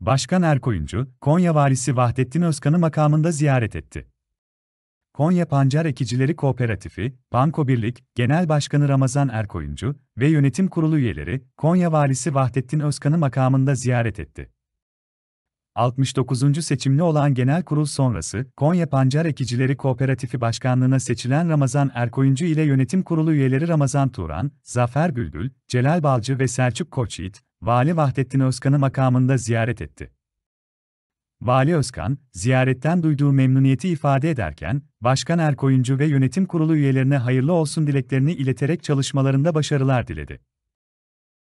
Başkan Erkoyuncu, Konya valisi Vahdettin Özkan'ı makamında ziyaret etti. Konya Pancar Ekicileri Kooperatifi, Banko Birlik, Genel Başkanı Ramazan Erkoyuncu ve yönetim kurulu üyeleri, Konya valisi Vahdettin Özkan'ı makamında ziyaret etti. 69. seçimli olan genel kurul sonrası, Konya Pancar Ekicileri Kooperatifi Başkanlığına seçilen Ramazan Erkoyuncu ile yönetim kurulu üyeleri Ramazan Turan, Zafer Güldül, Celal Balcı ve Selçuk Koçyiğit, Vali Vahdettin Özkan'ı makamında ziyaret etti. Vali Özkan, ziyaretten duyduğu memnuniyeti ifade ederken, Başkan Erkoyuncu ve yönetim kurulu üyelerine hayırlı olsun dileklerini ileterek çalışmalarında başarılar diledi.